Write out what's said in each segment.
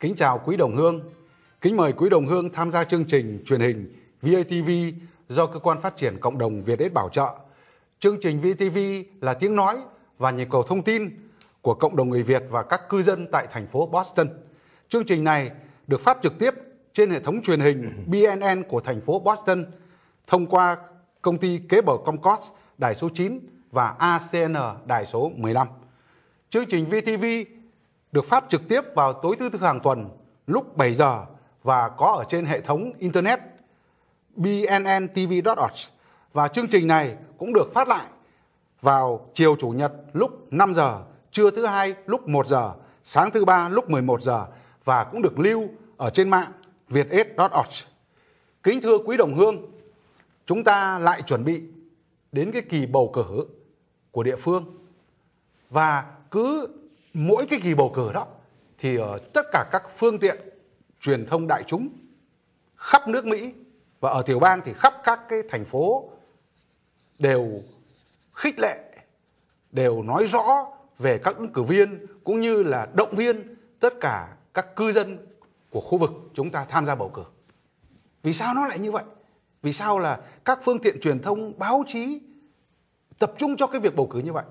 Kính chào quý đồng hương. Kính mời quý đồng hương tham gia chương trình truyền hình VATV do Cơ quan Phát triển Cộng đồng Việt Ết bảo trợ. Chương trình VATV là tiếng nói và nhịp cầu thông tin của cộng đồng người Việt và các cư dân tại thành phố Boston. Chương trình này được phát trực tiếp trên hệ thống truyền hình BNN của thành phố Boston thông qua công ty kế bầu Comcast đài số 9 và ACN đài số 15. Chương trình VTV được phát trực tiếp vào tối thứ tư hàng tuần lúc 7 giờ và có ở trên hệ thống Internet bnntv.org và chương trình này cũng được phát lại vào chiều chủ nhật lúc 5 giờ, trưa thứ hai lúc 1 giờ, sáng thứ ba lúc 11 giờ và cũng được lưu ở trên mạng vietết.org. Kính thưa quý đồng hương, chúng ta lại chuẩn bị đến cái kỳ bầu cử của địa phương và cứ mỗi cái kỳ bầu cử đó thì ở ờ, tất cả các phương tiện truyền thông đại chúng khắp nước Mỹ và ở tiểu bang thì khắp các cái thành phố đều khích lệ đều nói rõ về các ứng cử viên cũng như là động viên tất cả các cư dân của khu vực chúng ta tham gia bầu cử. Vì sao nó lại như vậy? Vì sao là các phương tiện truyền thông, báo chí tập trung cho cái việc bầu cử như vậy?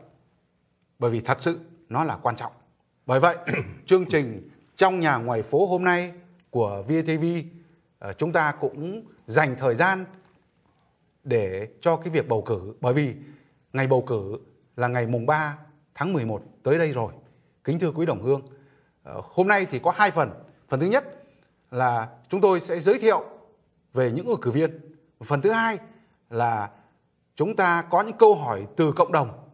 Bởi vì thật sự nó là quan trọng. Bởi vậy, chương trình trong nhà ngoài phố hôm nay của VTV ờ, chúng ta cũng dành thời gian để cho cái việc bầu cử bởi vì ngày bầu cử là ngày mùng 3 tháng 11 tới đây rồi. Kính thưa quý đồng hương, ờ, hôm nay thì có hai phần. Phần thứ nhất là chúng tôi sẽ giới thiệu về những ứng cử viên. Phần thứ hai là chúng ta có những câu hỏi từ cộng đồng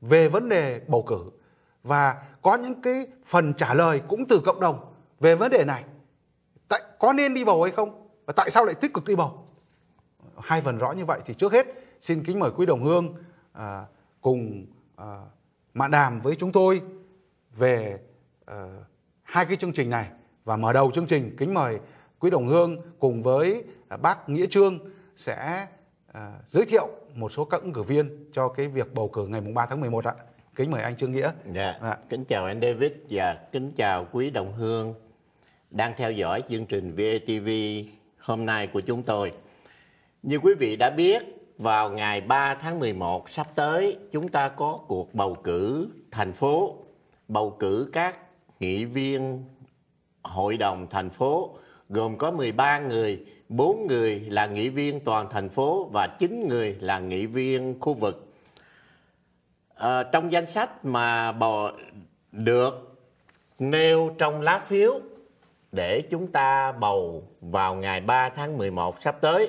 về vấn đề bầu cử và có những cái phần trả lời cũng từ cộng đồng về vấn đề này tại có nên đi bầu hay không và tại sao lại tích cực đi bầu hai phần rõ như vậy thì trước hết xin kính mời quý đồng hương à, cùng à, mạn đàm với chúng tôi về à, hai cái chương trình này và mở đầu chương trình kính mời quý đồng hương cùng với à, bác nghĩa trương sẽ à, giới thiệu một số các ứng cử viên cho cái việc bầu cử ngày mùng 3 tháng 11 ạ. Kính mời anh Trương Nghĩa. Dạ. À. Kính chào anh David và kính chào quý đồng hương đang theo dõi chương trình VTV hôm nay của chúng tôi. Như quý vị đã biết, vào ngày 3 tháng 11 sắp tới, chúng ta có cuộc bầu cử thành phố, bầu cử các nghị viên hội đồng thành phố gồm có 13 người, 4 người là nghị viên toàn thành phố và 9 người là nghị viên khu vực à, trong danh sách mà bò được nêu trong lá phiếu để chúng ta bầu vào ngày 3 tháng 11 sắp tới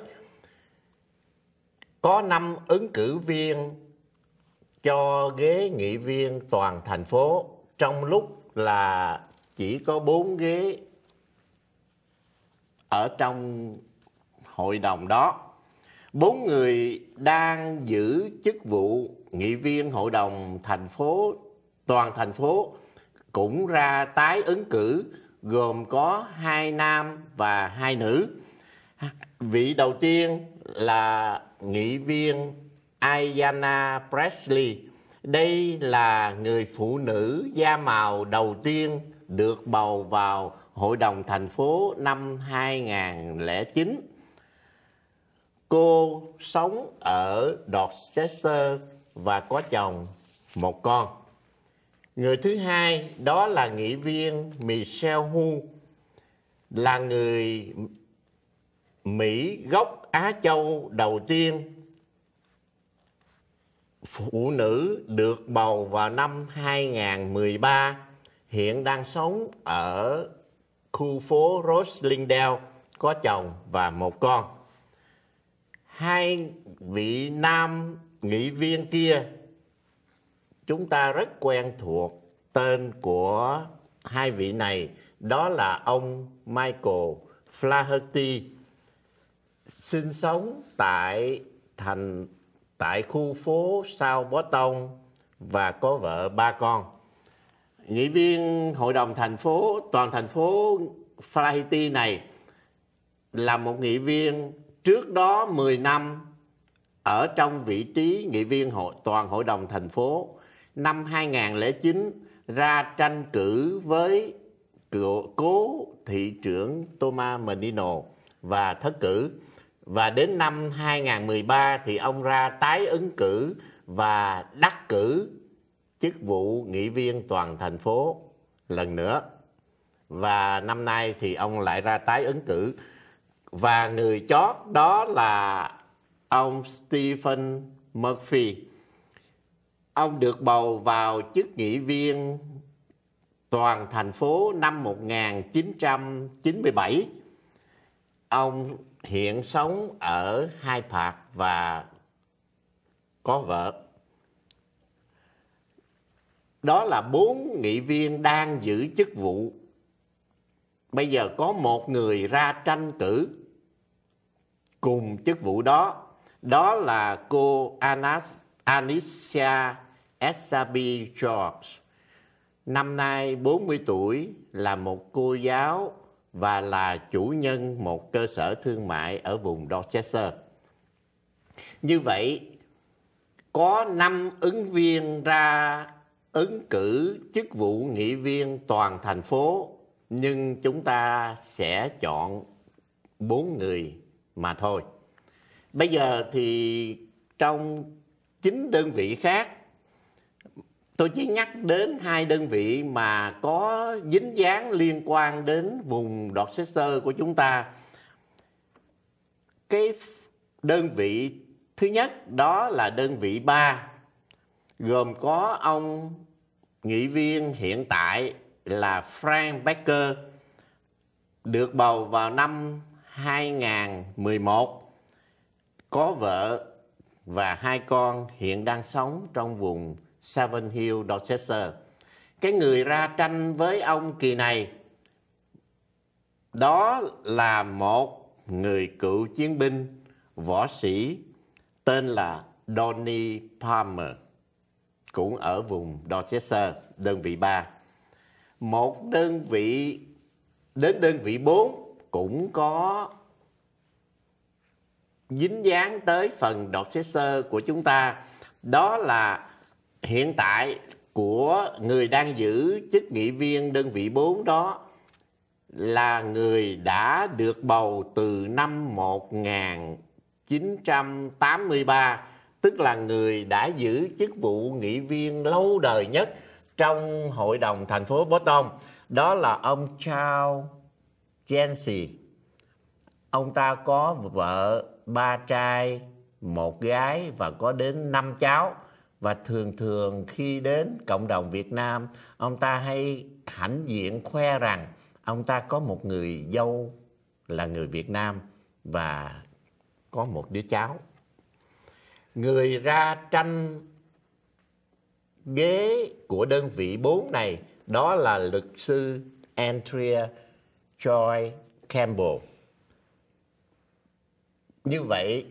có 5 ứng cử viên cho ghế nghị viên toàn thành phố trong lúc là chỉ có 4 ghế ở trong hội đồng đó bốn người đang giữ chức vụ nghị viên hội đồng thành phố toàn thành phố cũng ra tái ứng cử gồm có hai nam và hai nữ vị đầu tiên là nghị viên Ayana Presley đây là người phụ nữ da màu đầu tiên được bầu vào hội đồng thành phố năm 2009 Cô sống ở Dorchester và có chồng một con. Người thứ hai đó là nghị viên Michelle Hu là người Mỹ gốc Á Châu đầu tiên phụ nữ được bầu vào năm 2013 hiện đang sống ở khu phố Roslindale có chồng và một con hai vị nam nghị viên kia chúng ta rất quen thuộc tên của hai vị này đó là ông Michael Flaherty sinh sống tại thành tại khu phố Sao Bó Tông và có vợ ba con. Nghị viên hội đồng thành phố toàn thành phố Flaherty này là một nghị viên trước đó 10 năm ở trong vị trí nghị viên hội toàn hội đồng thành phố năm 2009 ra tranh cử với cố thị trưởng Thomas Menino và thất cử và đến năm 2013 thì ông ra tái ứng cử và đắc cử chức vụ nghị viên toàn thành phố lần nữa và năm nay thì ông lại ra tái ứng cử và người chót đó là ông Stephen Murphy. Ông được bầu vào chức nghị viên toàn thành phố năm 1997. Ông hiện sống ở Hai Park và có vợ. Đó là bốn nghị viên đang giữ chức vụ. Bây giờ có một người ra tranh cử cùng chức vụ đó. Đó là cô Anas, Anisia Esabi George. Năm nay 40 tuổi, là một cô giáo và là chủ nhân một cơ sở thương mại ở vùng Dorchester. Như vậy, có 5 ứng viên ra ứng cử chức vụ nghị viên toàn thành phố, nhưng chúng ta sẽ chọn 4 người mà thôi. Bây giờ thì trong chín đơn vị khác tôi chỉ nhắc đến hai đơn vị mà có dính dáng liên quan đến vùng Dorchester của chúng ta. Cái đơn vị thứ nhất đó là đơn vị 3 gồm có ông nghị viên hiện tại là Frank Baker được bầu vào năm 2011 có vợ và hai con hiện đang sống trong vùng Seven Hill, Dorchester. Cái người ra tranh với ông kỳ này đó là một người cựu chiến binh võ sĩ tên là Donny Palmer cũng ở vùng Dorchester, đơn vị 3. Một đơn vị đến đơn vị 4 cũng có dính dáng tới phần đột xét sơ của chúng ta đó là hiện tại của người đang giữ chức nghị viên đơn vị 4 đó là người đã được bầu từ năm 1983 tức là người đã giữ chức vụ nghị viên lâu đời nhất trong hội đồng thành phố Boston đó là ông Charles Jensen ông ta có vợ ba trai một gái và có đến năm cháu và thường thường khi đến cộng đồng Việt Nam ông ta hay hãnh diện khoe rằng ông ta có một người dâu là người Việt Nam và có một đứa cháu người ra tranh ghế của đơn vị bốn này đó là luật sư Andrea Joy Campbell như vậy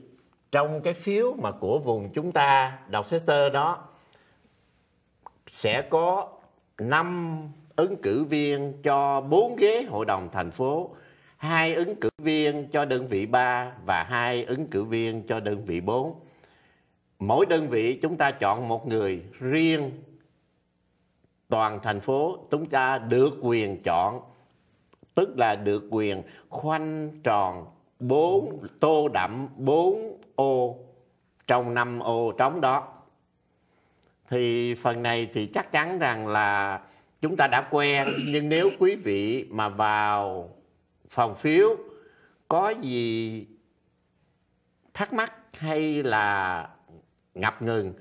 trong cái phiếu mà của vùng chúng ta đọc Chester đó sẽ có 5 ứng cử viên cho 4 ghế hội đồng thành phố, hai ứng cử viên cho đơn vị 3 và hai ứng cử viên cho đơn vị 4. Mỗi đơn vị chúng ta chọn một người riêng toàn thành phố chúng ta được quyền chọn tức là được quyền khoanh tròn bốn tô đậm bốn ô trong năm ô trống đó thì phần này thì chắc chắn rằng là chúng ta đã quen nhưng nếu quý vị mà vào phòng phiếu có gì thắc mắc hay là ngập ngừng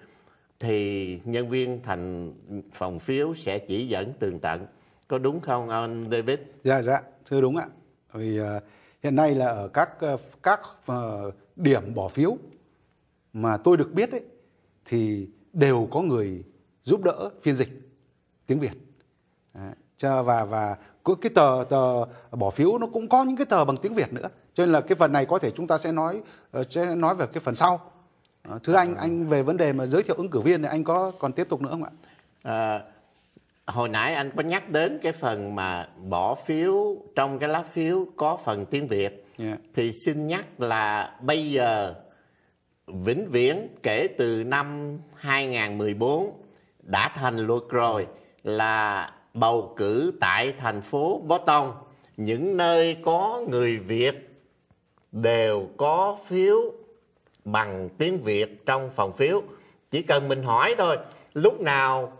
thì nhân viên thành phòng phiếu sẽ chỉ dẫn tường tận có đúng không anh David? Dạ dạ thưa đúng ạ vì uh, hiện nay là ở các ờ, các ờ, điểm bỏ phiếu mà tôi được biết ấy, thì đều có người giúp đỡ phiên dịch tiếng Việt cho và và cái tờ tờ bỏ phiếu nó cũng có những cái tờ bằng tiếng Việt nữa cho nên là cái phần này có thể chúng ta sẽ nói ờ, sẽ nói về cái phần sau thưa anh à. anh về vấn đề mà giới thiệu ứng cử viên thì anh có còn tiếp tục nữa không ạ à, hồi nãy anh có nhắc đến cái phần mà bỏ phiếu trong cái lá phiếu có phần tiếng Việt yeah. Dạ. thì xin nhắc là bây giờ vĩnh viễn kể từ năm 2014 đã thành luật rồi là bầu cử tại thành phố Boston những nơi có người Việt đều có phiếu bằng tiếng Việt trong phòng phiếu chỉ cần mình hỏi thôi lúc nào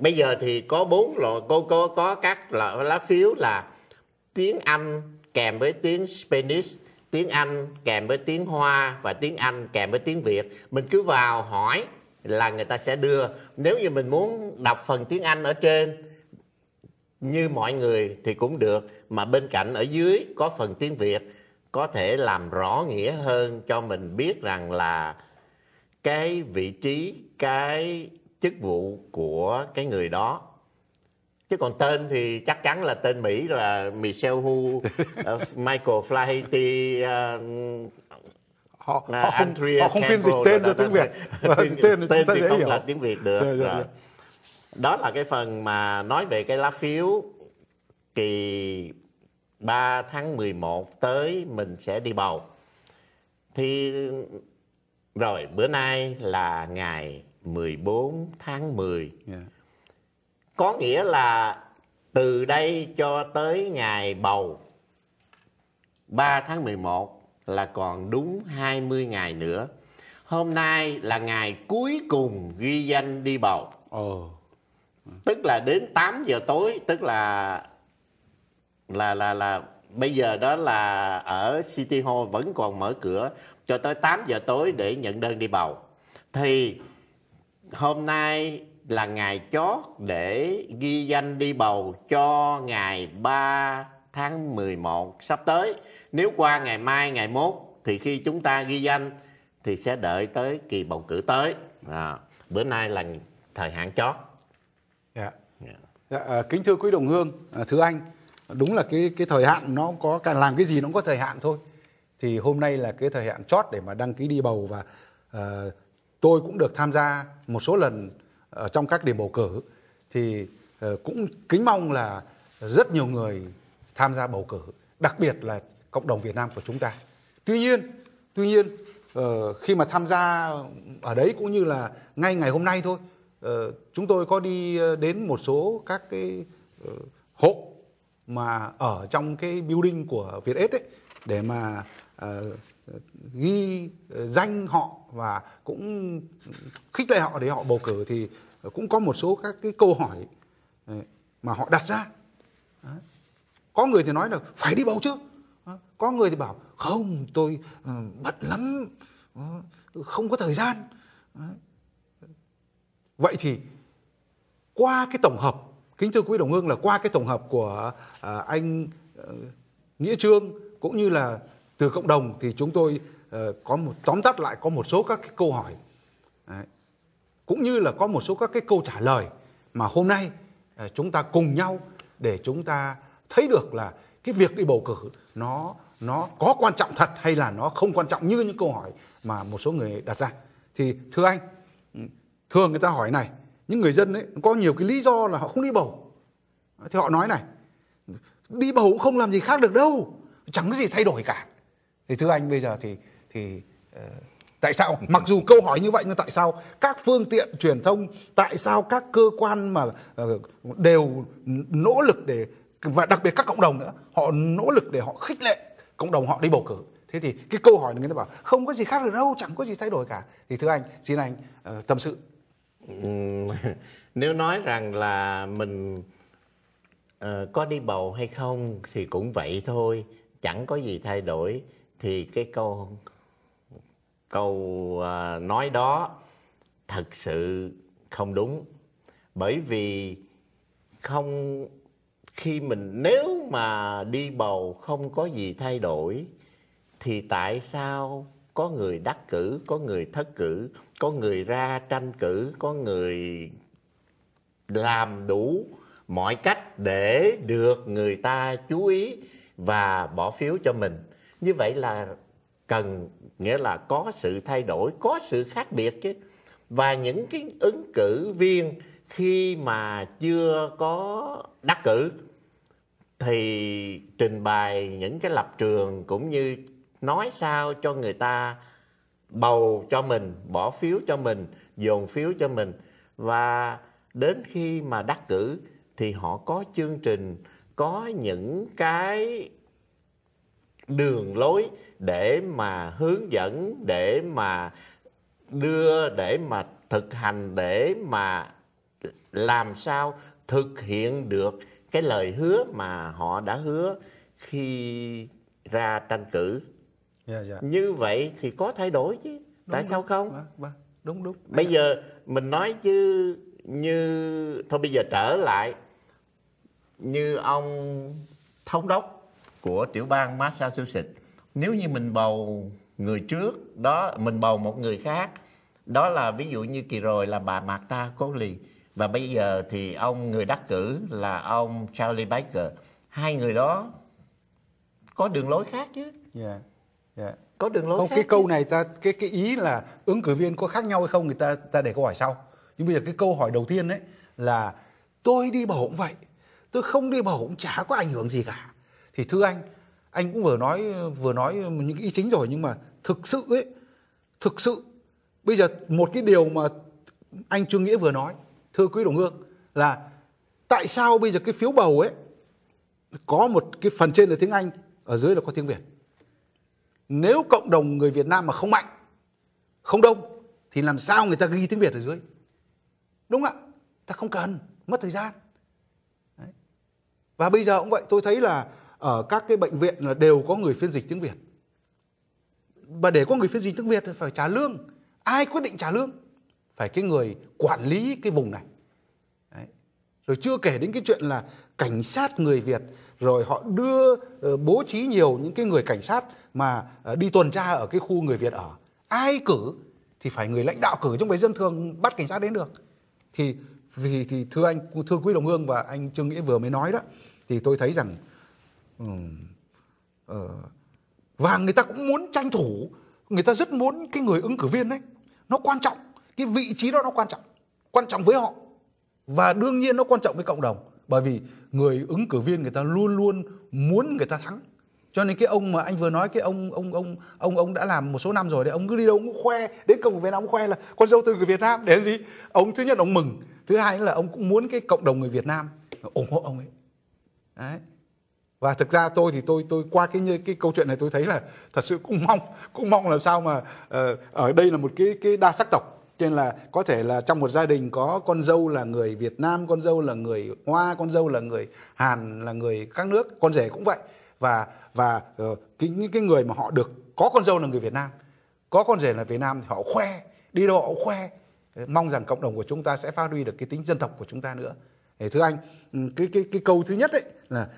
bây giờ thì có bốn loại cô có có các loại lá phiếu là tiếng Anh kèm với tiếng Spanish tiếng Anh kèm với tiếng Hoa và tiếng Anh kèm với tiếng Việt mình cứ vào hỏi là người ta sẽ đưa nếu như mình muốn đọc phần tiếng Anh ở trên như mọi người thì cũng được mà bên cạnh ở dưới có phần tiếng Việt có thể làm rõ nghĩa hơn cho mình biết rằng là cái vị trí cái chức vụ của cái người đó chứ còn tên thì chắc chắn là tên Mỹ là Michelle Hu, ờ, Michael Flaherty, uh, họ uh, họ à, không Andrea họ không phiên dịch tên ra tiếng Việt tên, ờ, tên, tên thì không hiểu. là tiếng Việt được dạ, dạ, rồi, rồi. Dạ. rồi đó là cái phần mà nói về cái lá phiếu kỳ 3 tháng 11 tới mình sẽ đi bầu thì rồi bữa nay là ngày 14 tháng 10. Yeah. Dạ. Có nghĩa là từ đây cho tới ngày bầu 3 tháng 11 là còn đúng 20 ngày nữa. Hôm nay là ngày cuối cùng ghi danh đi bầu. Oh. Tức là đến 8 giờ tối, tức là là là là bây giờ đó là ở City Hall vẫn còn mở cửa cho tới 8 giờ tối để nhận đơn đi bầu. Thì hôm nay là ngày chót để ghi danh đi bầu cho ngày 3 tháng 11 sắp tới. Nếu qua ngày mai, ngày mốt thì khi chúng ta ghi danh thì sẽ đợi tới kỳ bầu cử tới. À, bữa nay là thời hạn chót. Yeah. Dạ. Yeah. Dạ. Dạ, à, kính thưa quý đồng hương, à, thưa anh, đúng là cái cái thời hạn nó có càng làm cái gì nó cũng có thời hạn thôi. Thì hôm nay là cái thời hạn chót để mà đăng ký đi bầu và à, tôi cũng được tham gia một số lần ở trong các điểm bầu cử thì ờ, cũng kính mong là rất nhiều người tham gia bầu cử đặc biệt là cộng đồng Việt Nam của chúng ta tuy nhiên tuy nhiên ờ, khi mà tham gia ở đấy cũng như là ngay ngày hôm nay thôi ờ, chúng tôi có đi đến một số các cái hộ mà ở trong cái building của Việt ấy để mà ghi ờ, danh họ và cũng khích lệ họ để họ bầu cử thì cũng có một số các cái câu hỏi ờ, mà họ đặt ra có người thì nói là phải đi bầu chứ ờ, có người thì bảo không tôi bận lắm không có thời gian vậy thì qua cái tổng hợp kính thưa quý đồng hương là qua cái tổng hợp của anh nghĩa trương cũng như là từ cộng đồng thì chúng tôi ờ, có một tóm tắt lại có một số các cái câu hỏi Đấy. cũng như là có một số các cái câu trả lời mà hôm nay ờ, chúng ta cùng nhau để chúng ta thấy được là cái việc đi bầu cử nó nó có quan trọng thật hay là nó không quan trọng như những câu hỏi mà một số người đặt ra thì thưa anh ừ, thường người ta hỏi này những người dân ấy có nhiều cái lý do là họ không đi bầu thì họ nói này đi bầu cũng không làm gì khác được đâu chẳng có gì thay đổi cả thì thưa anh bây giờ thì thì uh, tại sao mặc dù câu hỏi như vậy nhưng tại sao các phương tiện truyền thông tại sao các cơ quan mà uh, đều nỗ lực để và đặc biệt các cộng đồng nữa họ nỗ lực để họ khích lệ cộng đồng họ đi bầu cử thế thì cái câu hỏi này người ta bảo không có gì khác được đâu chẳng có gì thay đổi cả thì thưa anh xin anh uh, tâm sự nếu nói rằng là mình uh, có đi bầu hay không thì cũng vậy thôi chẳng có gì thay đổi thì cái câu câu à, nói đó thật sự không đúng bởi vì không khi mình nếu mà đi bầu không có gì thay đổi thì tại sao có người đắc cử có người thất cử có người ra tranh cử có người làm đủ mọi cách để được người ta chú ý và bỏ phiếu cho mình như vậy là cần nghĩa là có sự thay đổi có sự khác biệt chứ và những cái ứng cử viên khi mà chưa có đắc cử thì trình bày những cái lập trường cũng như nói sao cho người ta bầu cho mình bỏ phiếu cho mình dồn phiếu cho mình và đến khi mà đắc cử thì họ có chương trình có những cái đường lối để mà hướng dẫn để mà đưa để mà thực hành để mà làm sao thực hiện được cái lời hứa mà họ đã hứa khi ra tranh cử yeah, dạ, yeah. Dạ. như vậy thì có thay đổi chứ đúng, tại đúng, sao không ba, vâng, ba. Vâng. đúng đúng bây giờ mình nói chứ như thôi bây giờ trở lại như ông thống đốc của tiểu bang Massachusetts nếu như mình bầu người trước đó mình bầu một người khác đó là ví dụ như kỳ rồi là bà Martha Colley và bây giờ thì ông người đắc cử là ông Charlie Baker hai người đó có đường lối khác chứ yeah. Dạ, yeah. Dạ. có đường lối không khác cái chứ. câu này ta cái cái ý là ứng cử viên có khác nhau hay không Người ta ta để câu hỏi sau nhưng bây giờ cái câu hỏi đầu tiên đấy là tôi đi bầu cũng vậy tôi không đi bầu cũng chả có ảnh hưởng gì cả thì thưa anh anh cũng vừa nói vừa nói những ý chính rồi nhưng mà thực sự ấy thực sự bây giờ một cái điều mà anh trương nghĩa vừa nói thưa quý đồng hương là tại sao bây giờ cái phiếu bầu ấy có một cái phần trên là tiếng anh ở dưới là có tiếng việt nếu cộng đồng người việt nam mà không mạnh không đông thì làm sao người ta ghi tiếng việt ở dưới đúng ạ ta không cần mất thời gian Đấy. và bây giờ cũng vậy tôi thấy là ở các cái bệnh viện là đều có người phiên dịch tiếng Việt và để có người phiên dịch tiếng Việt thì phải trả lương ai quyết định trả lương phải cái người quản lý cái vùng này Đấy. rồi chưa kể đến cái chuyện là cảnh sát người Việt rồi họ đưa ờ, bố trí nhiều những cái người cảnh sát mà ờ, đi tuần tra ở cái khu người Việt ở ai cử thì phải người lãnh đạo cử trong phải dân thường bắt cảnh sát đến được thì vì thì thưa anh thưa quý đồng hương và anh Trương Nghĩa vừa mới nói đó thì tôi thấy rằng ừ, và người ta cũng muốn tranh thủ người ta rất muốn cái người ứng cử viên đấy nó quan trọng cái vị trí đó nó quan trọng quan trọng với họ và đương nhiên nó quan trọng với cộng đồng bởi vì người ứng cử viên người ta luôn luôn muốn người ta thắng cho nên cái ông mà anh vừa nói cái ông ông ông ông ông đã làm một số năm rồi đấy ông cứ đi đâu cũng khoe đến cộng đồng việt nam cũng khoe là con dâu từ người việt nam để làm gì ông thứ nhất ông mừng thứ hai là ông cũng muốn cái cộng đồng người việt nam ủng hộ ông ấy đấy và thực ra tôi thì tôi tôi qua cái cái câu chuyện này tôi thấy là thật sự cũng mong cũng mong là sao mà uh, ở đây là một cái cái đa sắc tộc nên là có thể là trong một gia đình có con dâu là người Việt Nam, con dâu là người Hoa, con dâu là người Hàn, là người các nước, con rể cũng vậy và và uh, cái những cái người mà họ được có con dâu là người Việt Nam, có con rể là Việt Nam thì họ khoe đi đâu họ khoe ờ, mong rằng cộng đồng của chúng ta sẽ phát huy được cái tính dân tộc của chúng ta nữa. thưa anh, ừ, cái cái cái câu thứ nhất ấy là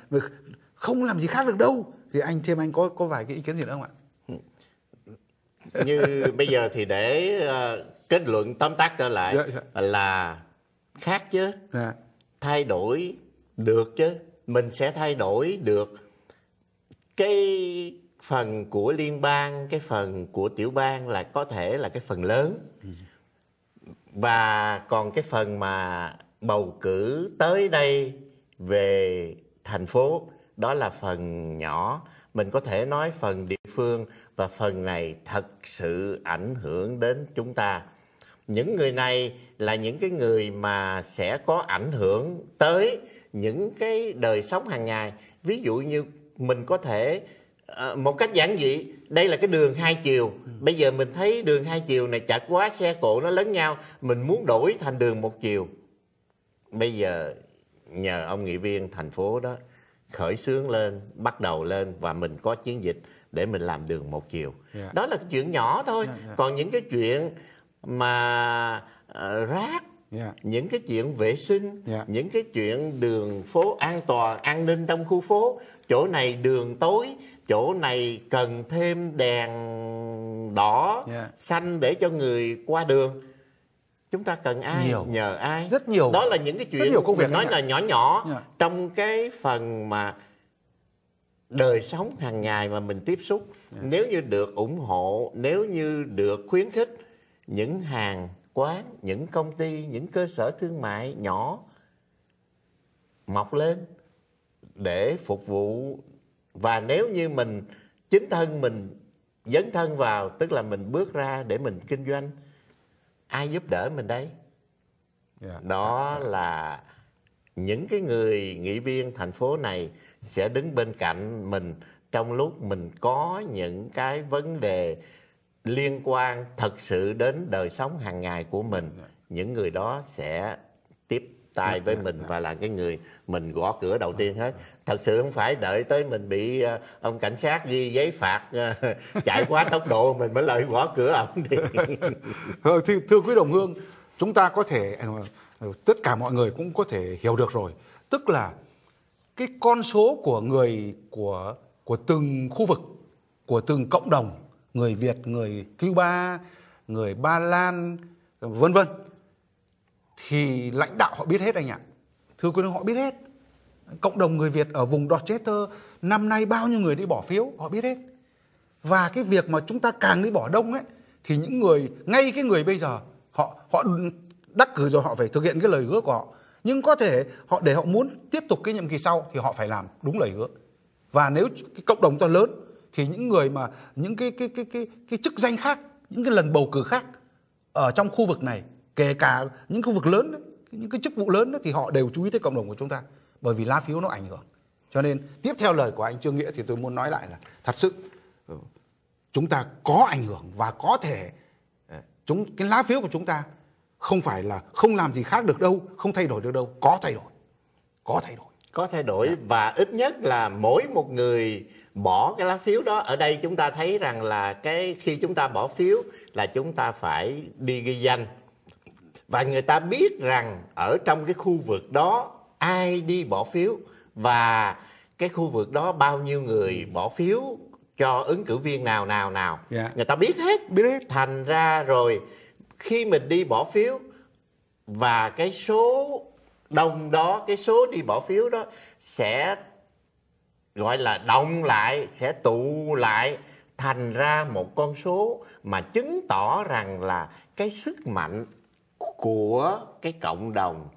không làm gì khác được đâu thì anh thêm anh có có vài cái ý kiến gì nữa không ạ ừ. như bây giờ thì để uh, kết luận tóm tắt trở lại yeah, dạ, yeah. Dạ. là khác chứ yeah. Dạ. thay đổi được chứ mình sẽ thay đổi được cái phần của liên bang cái phần của tiểu bang là có thể là cái phần lớn và còn cái phần mà bầu cử tới đây về thành phố đó là phần nhỏ mình có thể nói phần địa phương và phần này thật sự ảnh hưởng đến chúng ta những người này là những cái người mà sẽ có ảnh hưởng tới những cái đời sống hàng ngày ví dụ như mình có thể ờ, một cách giản dị đây là cái đường hai chiều bây giờ mình thấy đường hai chiều này chặt quá xe cộ nó lớn nhau mình muốn đổi thành đường một chiều bây giờ nhờ ông nghị viên thành phố đó khởi xướng lên bắt đầu lên và mình có chiến dịch để mình làm đường một chiều yeah. Dạ. đó là chuyện nhỏ thôi yeah, dạ, yeah. Dạ. còn những cái chuyện mà uh, rác Yeah. những cái chuyện vệ sinh yeah. những cái chuyện đường phố an toàn an ninh trong khu phố chỗ này đường tối chỗ này cần thêm đèn đỏ yeah. xanh để cho người qua đường chúng ta cần ai nhiều. nhờ ai rất nhiều đó là những cái chuyện rất nhiều công việc nói là nhỏ nhỏ yeah. Dạ. trong cái phần mà đời sống hàng ngày mà mình tiếp xúc yeah. Dạ. nếu như được ủng hộ nếu như được khuyến khích những hàng quán những công ty những cơ sở thương mại nhỏ mọc lên để phục vụ và nếu như mình chính thân mình dấn thân vào tức là mình bước ra để mình kinh doanh ai giúp đỡ mình đây? yeah. Dạ. đó yeah. là những cái người nghị viên thành phố này sẽ đứng bên cạnh mình trong lúc mình có những cái vấn đề liên quan thật sự đến đời sống hàng ngày của mình dạ. những người đó sẽ tiếp tài dạ, với dạ, mình dạ. và là cái người mình gõ cửa đầu tiên hết thật sự không phải đợi tới mình bị ờ, ông cảnh sát ghi giấy phạt ờ, chạy quá tốc độ mình mới lợi gõ cửa ông thì thưa quý đồng hương chúng ta có thể ờ, tất cả mọi người cũng có thể hiểu được rồi tức là cái con số của người của của từng khu vực của từng cộng đồng người Việt người Cuba người Ba Lan vân vân thì lãnh đạo họ biết hết anh ạ. Thưa quý ông họ biết hết. Cộng đồng người Việt ở vùng Dorchester năm nay bao nhiêu người đi bỏ phiếu, họ biết hết. Và cái việc mà chúng ta càng đi bỏ đông ấy thì những người ngay cái người bây giờ họ họ đắc cử rồi họ phải thực hiện cái lời hứa của họ. Nhưng có thể họ để họ muốn tiếp tục cái nhiệm kỳ sau thì họ phải làm đúng lời hứa. Và nếu cái cộng đồng to lớn thì những người mà những cái cái cái cái cái chức danh khác, những cái lần bầu cử khác ở trong khu vực này kể cả những khu vực lớn những cái chức vụ lớn thì họ đều chú ý tới cộng đồng của chúng ta bởi vì lá phiếu nó ảnh hưởng cho nên tiếp theo lời của anh trương nghĩa thì tôi muốn nói lại là thật sự ừ, chúng ta có ảnh hưởng và có thể ờ, chúng cái lá phiếu của chúng ta không phải là không làm gì khác được đâu không thay đổi được đâu có thay đổi có thay đổi có thay đổi yeah. Dạ. và ít nhất là mỗi một người bỏ cái lá phiếu đó ở đây chúng ta thấy rằng là cái khi chúng ta bỏ phiếu là chúng ta phải đi ghi danh và người ta biết rằng ở trong cái khu vực đó ai đi bỏ phiếu và cái khu vực đó bao nhiêu người bỏ phiếu cho ứng cử viên nào nào nào yeah. Dạ. người ta biết hết biết hết thành ra rồi khi mình đi bỏ phiếu và cái số đông đó cái số đi bỏ phiếu đó sẽ gọi là đông lại sẽ tụ lại thành ra một con số mà chứng tỏ rằng là cái sức mạnh của cái cộng đồng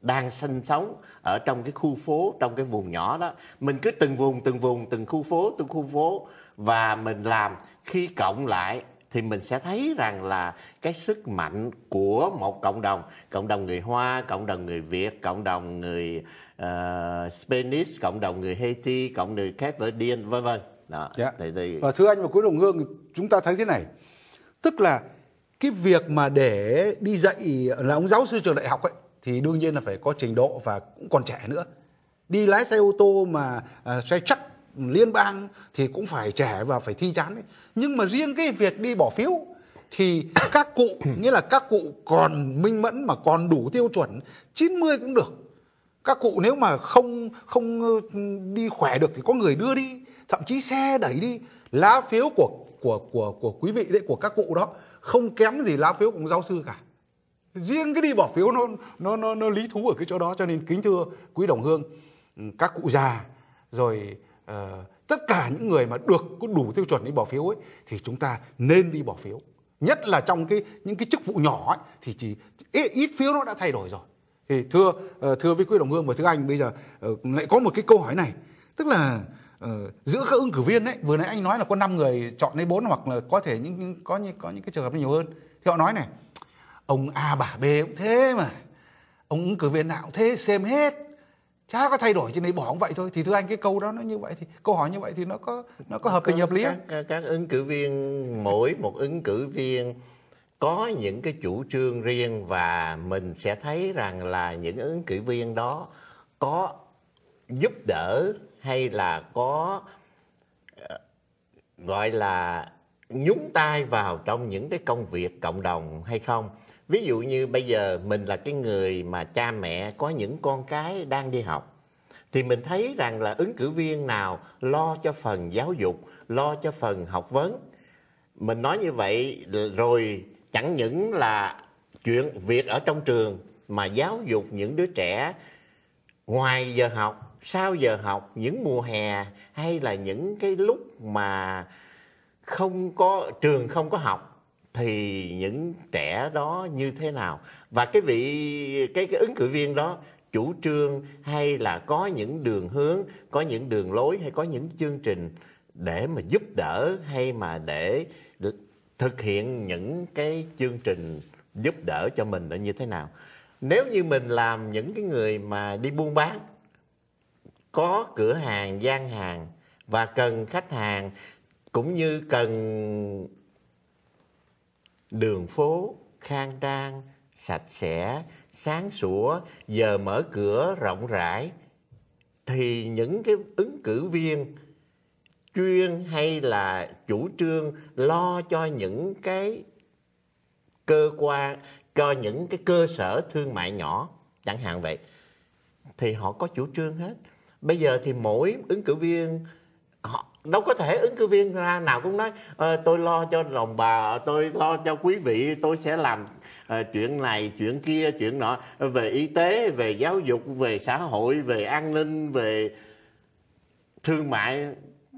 đang sinh sống ở trong cái khu phố trong cái vùng nhỏ đó mình cứ từng vùng từng vùng từng khu phố từng khu phố và mình làm khi cộng lại thì mình sẽ thấy rằng là cái sức mạnh của một cộng đồng cộng đồng người hoa cộng đồng người việt cộng đồng người uh, spanish cộng đồng người haiti cộng đồng người cape verdean vân vân đó yeah. Dạ. thì, thì... và thưa anh và cuối đồng hương chúng ta thấy thế này tức là cái việc mà để đi dạy là ông giáo sư trường đại học ấy thì đương nhiên là phải có trình độ và cũng còn trẻ nữa đi lái xe ô tô mà à, xe chắc liên bang thì cũng phải trẻ và phải thi chán ấy. nhưng mà riêng cái việc đi bỏ phiếu thì các cụ nghĩa là các cụ còn minh mẫn mà còn đủ tiêu chuẩn 90 cũng được các cụ nếu mà không không ờ, đi khỏe được thì có người đưa đi thậm chí xe đẩy đi lá phiếu của của của của quý vị đấy của các cụ đó không kém gì lá phiếu của giáo sư cả riêng cái đi bỏ phiếu nó nó nó, nó lý thú ở cái chỗ đó cho nên kính thưa quý đồng hương ừ, các cụ già rồi uh, tất cả những người mà được có đủ tiêu chuẩn đi bỏ phiếu ấy thì chúng ta nên đi bỏ phiếu nhất là trong cái những cái chức vụ nhỏ ấy, thì chỉ ít, ít phiếu nó đã thay đổi rồi thì thưa uh, thưa với quý đồng hương và thưa anh bây giờ uh, lại có một cái câu hỏi này tức là Ờ, giữa các ứng cử viên đấy vừa nãy anh nói là có 5 người chọn lấy 4 hoặc là có thể những, những có những có những cái trường hợp nhiều hơn thì họ nói này ông a bà b cũng thế mà ông ứng cử viên nào cũng thế xem hết chả có thay đổi cho nên bỏ ông vậy thôi thì thưa anh cái câu đó nó như vậy thì câu hỏi như vậy thì nó có nó có hợp tình hợp lý các, các, các ứng cử viên mỗi một ứng cử viên có những cái chủ trương riêng và mình sẽ thấy rằng là những ứng cử viên đó có giúp đỡ hay là có ờ, gọi là nhúng tay vào trong những cái công việc cộng đồng hay không ví dụ như bây giờ mình là cái người mà cha mẹ có những con cái đang đi học thì mình thấy rằng là ứng cử viên nào lo cho phần giáo dục lo cho phần học vấn mình nói như vậy rồi chẳng những là chuyện việc ở trong trường mà giáo dục những đứa trẻ ngoài giờ học sau giờ học những mùa hè hay là những cái lúc mà không có trường không có học thì những trẻ đó như thế nào và cái vị cái cái ứng cử viên đó chủ trương hay là có những đường hướng có những đường lối hay có những chương trình để mà giúp đỡ hay mà để thực hiện những cái chương trình giúp đỡ cho mình là như thế nào nếu như mình làm những cái người mà đi buôn bán có cửa hàng gian hàng và cần khách hàng cũng như cần đường phố khang trang sạch sẽ sáng sủa giờ mở cửa rộng rãi thì những cái ứng cử viên chuyên hay là chủ trương lo cho những cái cơ quan cho những cái cơ sở thương mại nhỏ chẳng hạn vậy thì họ có chủ trương hết bây giờ thì mỗi ứng cử viên họ đâu có thể ứng cử viên ra nào cũng nói ờ, tôi lo cho đồng bà tôi lo cho quý vị tôi sẽ làm ờ, chuyện này chuyện kia chuyện nọ về y tế về giáo dục về xã hội về an ninh về thương mại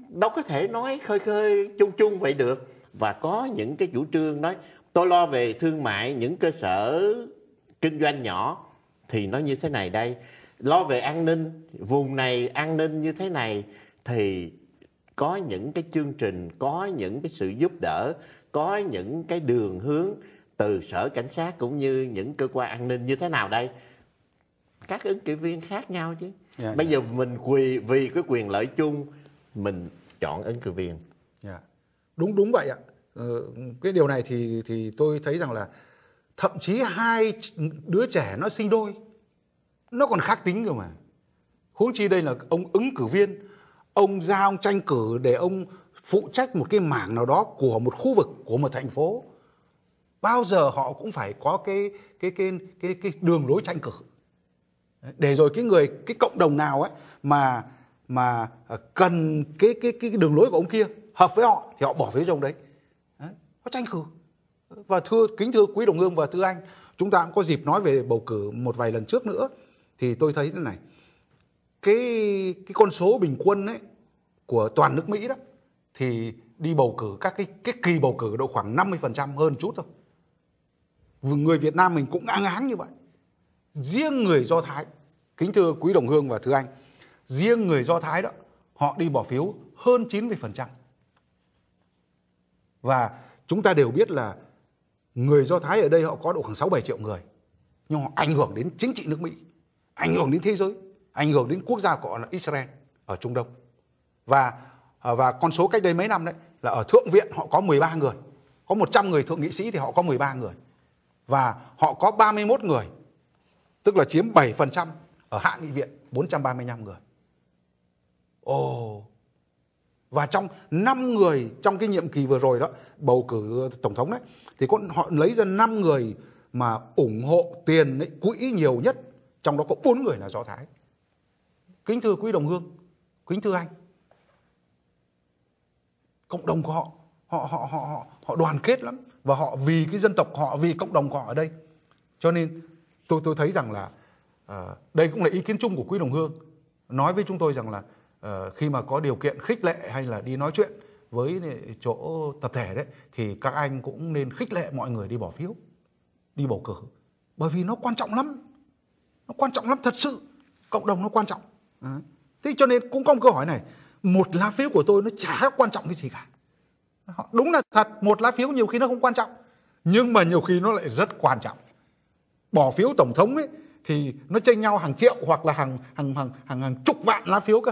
đâu có thể nói khơi khơi chung chung vậy được và có những cái chủ trương nói tôi lo về thương mại những cơ sở kinh doanh nhỏ thì nó như thế này đây lo về an ninh vùng này an ninh như thế này thì có những cái chương trình có những cái sự giúp đỡ có những cái đường hướng từ sở cảnh sát cũng như những cơ quan an ninh như thế nào đây các ứng cử viên khác nhau chứ yeah, dạ, bây yeah. Dạ. giờ mình quỳ vì cái quyền lợi chung mình chọn ứng cử viên yeah. Dạ. đúng đúng vậy ạ ờ, cái điều này thì thì tôi thấy rằng là thậm chí hai đứa trẻ nó sinh đôi nó còn khác tính cơ mà huống chi đây là ông ứng cử viên ông ra ông tranh cử để ông phụ trách một cái mảng nào đó của một khu vực của một thành phố bao giờ họ cũng phải có cái cái cái cái cái đường lối tranh cử để rồi cái người cái cộng đồng nào ấy mà mà cần cái cái cái đường lối của ông kia hợp với họ thì họ bỏ phiếu cho ông đấy. đấy họ tranh cử và thưa kính thưa quý đồng hương và thưa anh chúng ta cũng có dịp nói về bầu cử một vài lần trước nữa thì tôi thấy thế này cái cái con số bình quân ấy của toàn nước Mỹ đó thì đi bầu cử các cái cái kỳ bầu cử độ khoảng 50% hơn chút thôi. Người Việt Nam mình cũng ngang áng như vậy. Riêng người Do Thái, kính thưa quý đồng hương và thưa anh, riêng người Do Thái đó, họ đi bỏ phiếu hơn 90%. Và chúng ta đều biết là người Do Thái ở đây họ có độ khoảng 6 7 triệu người, nhưng họ ảnh hưởng đến chính trị nước Mỹ ảnh hưởng đến thế giới, ảnh hưởng đến quốc gia của họ là Israel ở Trung Đông. Và à, và con số cách đây mấy năm đấy là ở Thượng viện họ có 13 người. Có 100 người thượng nghị sĩ thì họ có 13 người. Và họ có 31 người, tức là chiếm 7% ở hạ nghị viện 435 người. Ồ. Oh. Và trong 5 người trong cái nhiệm kỳ vừa rồi đó, bầu cử tổng thống đấy thì con họ lấy ra 5 người mà ủng hộ tiền ấy, quỹ nhiều nhất trong đó có bốn người là do thái kính thưa quý đồng hương kính thưa anh cộng đồng của họ họ họ họ họ, họ đoàn kết lắm và họ vì cái dân tộc họ vì cộng đồng của họ ở đây cho nên tôi tôi thấy rằng là à, đây cũng là ý kiến chung của quý đồng hương nói với chúng tôi rằng là à, khi mà có điều kiện khích lệ hay là đi nói chuyện với ờ, chỗ tập thể đấy thì các anh cũng nên khích lệ mọi người đi bỏ phiếu đi bầu cử bởi vì nó quan trọng lắm nó quan trọng lắm thật sự cộng đồng nó quan trọng à. thế cho nên cũng có một câu hỏi này một lá phiếu của tôi nó chả quan trọng cái gì cả đúng là thật một lá phiếu nhiều khi nó không quan trọng nhưng mà nhiều khi nó lại rất quan trọng bỏ phiếu tổng thống ấy thì nó tranh nhau hàng triệu hoặc là hàng hàng hàng hàng, hàng chục vạn lá phiếu cơ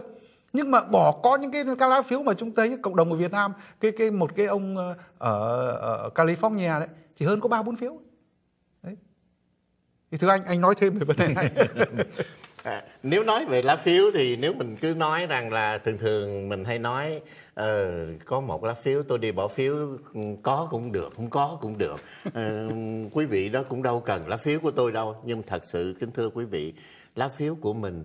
nhưng mà bỏ có những cái, các lá phiếu mà chúng thấy cộng đồng ở Việt Nam cái cái một cái ông ờ, ở, ở California đấy thì hơn có ba bốn phiếu thì thưa anh anh nói thêm về vấn đề này à, nếu nói về lá phiếu thì nếu mình cứ nói rằng là thường thường mình hay nói ờ, có một lá phiếu tôi đi bỏ phiếu ừ, có cũng được không có cũng được ờ, quý vị đó cũng đâu cần lá phiếu của tôi đâu nhưng thật sự kính thưa quý vị lá phiếu của mình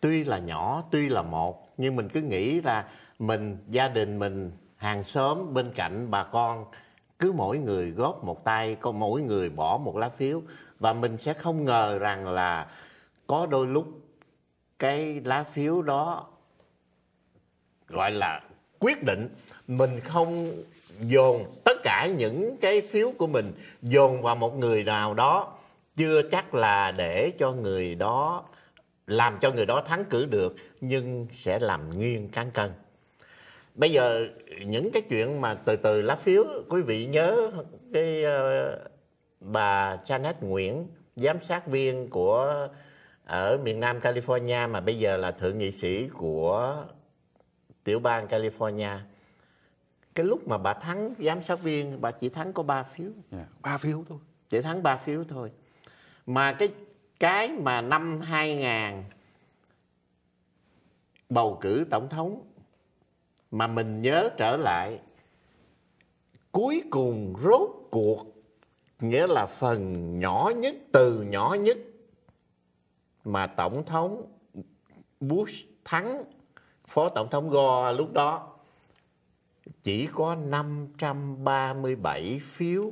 tuy là nhỏ tuy là một nhưng mình cứ nghĩ là mình gia đình mình hàng xóm bên cạnh bà con cứ mỗi người góp một tay có mỗi người bỏ một lá phiếu và mình sẽ không ngờ rằng là có đôi lúc cái lá phiếu đó gọi là quyết định mình không dồn tất cả những cái phiếu của mình dồn vào một người nào đó chưa chắc là để cho người đó làm cho người đó thắng cử được nhưng sẽ làm nghiêng cán cân bây giờ những cái chuyện mà từ từ lá phiếu quý vị nhớ cái uh, bà Janet Nguyễn, giám sát viên của ở miền Nam California mà bây giờ là thượng nghị sĩ của tiểu bang California. Cái lúc mà bà thắng giám sát viên, bà chỉ thắng có 3 phiếu. Yeah, dạ, 3 phiếu thôi. Chỉ thắng 3 phiếu thôi. Mà cái cái mà năm 2000 bầu cử tổng thống mà mình nhớ trở lại cuối cùng rốt cuộc nghĩa là phần nhỏ nhất, từ nhỏ nhất mà Tổng thống Bush thắng Phó Tổng thống Gore lúc đó chỉ có 537 phiếu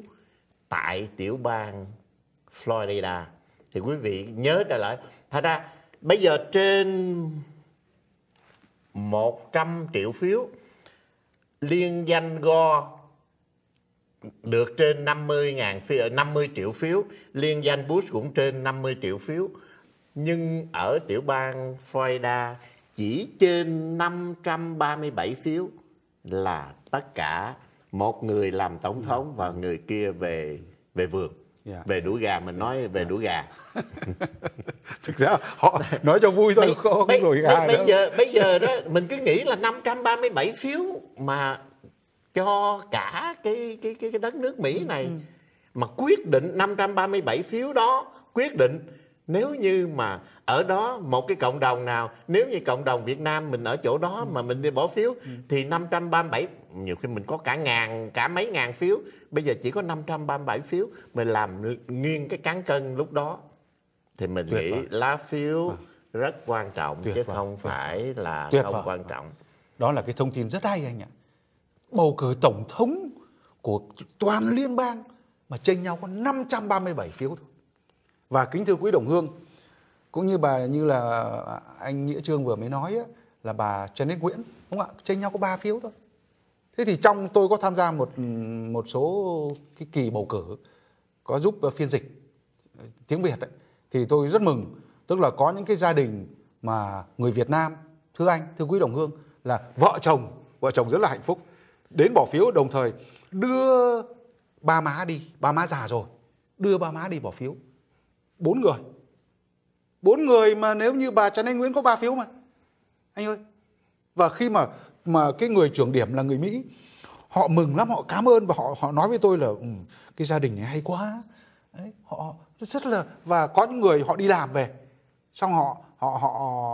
tại tiểu bang Florida. Thì quý vị nhớ trở lại, thật ra bây giờ trên 100 triệu phiếu liên danh Gore được trên 50 ngàn phiếu 50 triệu phiếu liên danh Bush cũng trên 50 triệu phiếu nhưng ở tiểu bang Florida chỉ trên 537 phiếu là tất cả một người làm tổng thống và người kia về về vườn Yeah. Dạ. về đuổi gà mình nói về đuổi gà thực ra họ nói cho vui thôi bây, không đuổi gà bây, bây giờ bây giờ đó mình cứ nghĩ là 537 phiếu mà cho cả cái cái cái, cái đất nước Mỹ ừ, này ừ. mà quyết định 537 phiếu đó quyết định nếu như mà ở đó một cái cộng đồng nào nếu như cộng đồng Việt Nam mình ở chỗ đó ừ. mà mình đi bỏ phiếu ừ. thì 537 nhiều khi mình có cả ngàn cả mấy ngàn phiếu bây giờ chỉ có 537 phiếu mình làm nghiêng cái cán cân lúc đó thì mình Tuyệt nghĩ vời. lá phiếu à. rất quan trọng Tuyệt chứ vời. không vâng. phải là Tuyệt không vời. quan trọng đó là cái thông tin rất hay anh ạ bầu cử tổng thống của toàn liên bang mà chênh nhau có 537 phiếu thôi. Và kính thưa quý đồng hương, cũng như bà như là anh Nghĩa Trương vừa mới nói ấy, là bà trần đức Nguyễn, đúng không ạ? Chênh nhau có 3 phiếu thôi. Thế thì trong tôi có tham gia một một số cái kỳ bầu cử có giúp phiên dịch ờ, tiếng Việt ấy, thì tôi rất mừng, tức là có những cái gia đình mà người Việt Nam, thưa anh, thưa quý đồng hương là vợ chồng, vợ chồng rất là hạnh phúc đến bỏ phiếu đồng thời đưa ba má đi ba má già rồi đưa ba má đi bỏ phiếu bốn người bốn người mà nếu như bà trần anh nguyễn có ba phiếu mà anh ơi và khi mà mà cái người trưởng điểm là người mỹ họ mừng lắm họ cảm ơn và họ họ nói với tôi là ừ, cái gia đình này hay quá Đấy, họ rất là và có những người họ đi làm về xong họ họ họ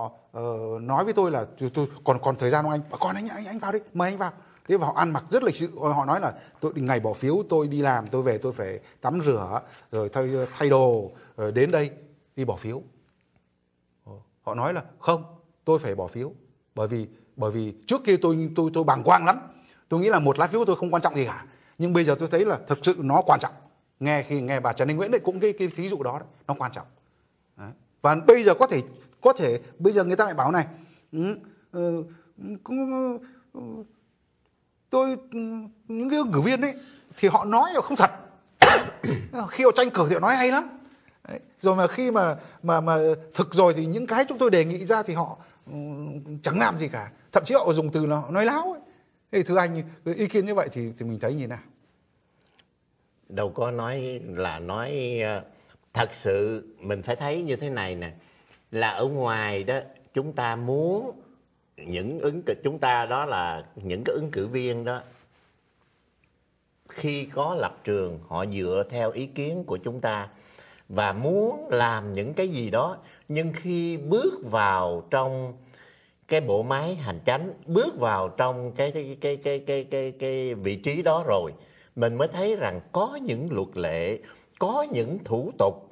uh, nói với tôi là tôi, còn còn thời gian không anh bà con anh anh anh vào đi mời anh vào thế và họ ăn mặc rất lịch sự họ nói là tôi ngày bỏ phiếu tôi đi làm tôi về tôi phải tắm rửa rồi thay thay đồ rồi đến đây đi bỏ phiếu họ nói là không tôi phải bỏ phiếu bởi vì bởi vì trước kia tôi tôi tôi bàng quang lắm tôi nghĩ là một lá phiếu tôi không quan trọng gì cả nhưng bây giờ tôi thấy là thực sự nó quan trọng nghe khi nghe bà trần đình nguyễn đấy cũng cái cái thí dụ đó đấy, nó quan trọng đấy. và bây giờ có thể có thể bây giờ người ta lại bảo này ừ, ừ, cũng tôi những cái ứng cử viên ấy thì họ nói là không thật khi họ tranh cử thì họ nói hay lắm rồi mà khi mà mà mà thực rồi thì những cái chúng tôi đề nghị ra thì họ ừ, chẳng làm gì cả thậm chí họ dùng từ là họ nói láo ấy. thì thưa anh ý kiến như vậy thì thì mình thấy như thế nào đâu có nói là nói ờ, thật sự mình phải thấy như thế này nè là ở ngoài đó chúng ta muốn những ứng cử chúng ta đó là những cái ứng cử viên đó khi có lập trường họ dựa theo ý kiến của chúng ta và muốn làm những cái gì đó nhưng khi bước vào trong cái bộ máy hành chánh bước vào trong cái cái cái cái cái cái, cái vị trí đó rồi mình mới thấy rằng có những luật lệ có những thủ tục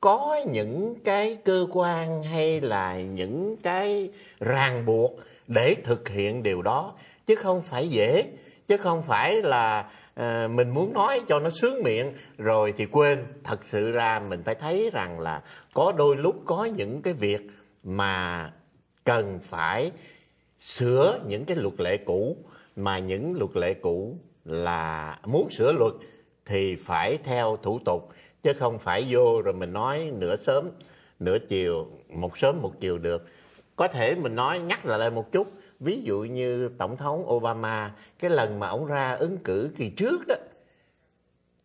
có những cái cơ quan hay là những cái ràng buộc để thực hiện điều đó chứ không phải dễ chứ không phải là à, mình muốn nói cho nó sướng miệng rồi thì quên thật sự ra mình phải thấy rằng là có đôi lúc có những cái việc mà cần phải sửa những cái luật lệ cũ mà những luật lệ cũ là muốn sửa luật thì phải theo thủ tục chứ không phải vô rồi mình nói nửa sớm nửa chiều một sớm một chiều được có thể mình nói nhắc lại lại một chút ví dụ như tổng thống Obama cái lần mà ông ra ứng cử kỳ trước đó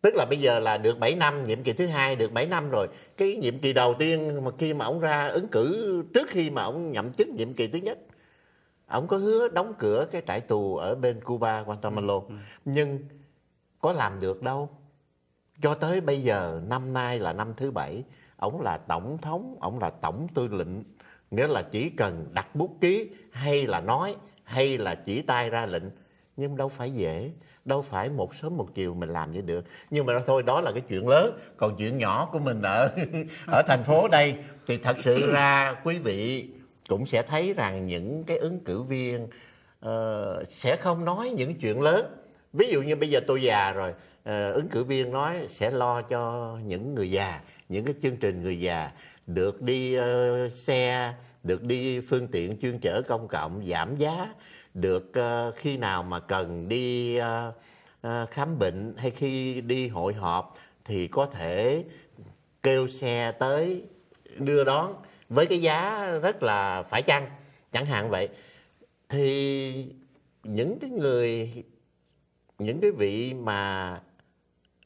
tức là bây giờ là được 7 năm nhiệm kỳ thứ hai được 7 năm rồi cái nhiệm kỳ đầu tiên mà khi mà ông ra ứng cử trước khi mà ông nhậm chức nhiệm kỳ thứ nhất ông có hứa đóng cửa cái trại tù ở bên Cuba Guantanamo ừ. ừ. nhưng có làm được đâu cho tới bây giờ năm nay là năm thứ bảy ổng là tổng thống ổng là tổng tư lệnh nghĩa là chỉ cần đặt bút ký hay là nói hay là chỉ tay ra lệnh nhưng đâu phải dễ đâu phải một sớm một chiều mình làm như được nhưng mà thôi đó là cái chuyện lớn còn chuyện nhỏ của mình ở ở thành phố đây thì thật sự ra quý vị cũng sẽ thấy rằng những cái ứng cử viên uh, sẽ không nói những chuyện lớn ví dụ như bây giờ tôi già rồi Ờ, ứng cử viên nói sẽ lo cho những người già những cái chương trình người già được đi uh, xe được đi phương tiện chuyên chở công cộng giảm giá được uh, khi nào mà cần đi uh, uh, khám bệnh hay khi đi hội họp thì có thể kêu xe tới đưa đón với cái giá rất là phải chăng chẳng hạn vậy thì những cái người những cái vị mà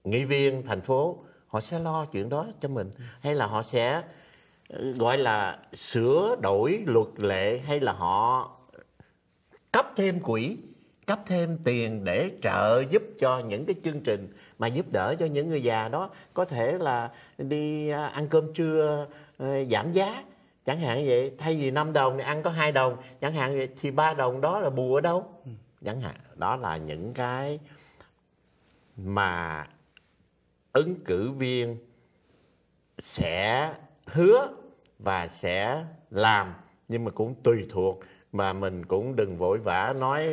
nghị viên thành phố họ sẽ lo chuyện đó cho mình hay là họ sẽ ờ, gọi là sửa đổi luật lệ hay là họ cấp thêm quỹ cấp thêm tiền để trợ giúp cho những cái chương trình mà giúp đỡ cho những người già đó có thể là đi à, ăn cơm trưa ờ, giảm giá chẳng hạn vậy thay vì 5 đồng thì ăn có hai đồng chẳng hạn vậy thì ba đồng đó là bù ở đâu ừ. chẳng hạn đó là những cái mà ứng cử viên sẽ hứa và sẽ làm nhưng mà cũng tùy thuộc mà mình cũng đừng vội vã nói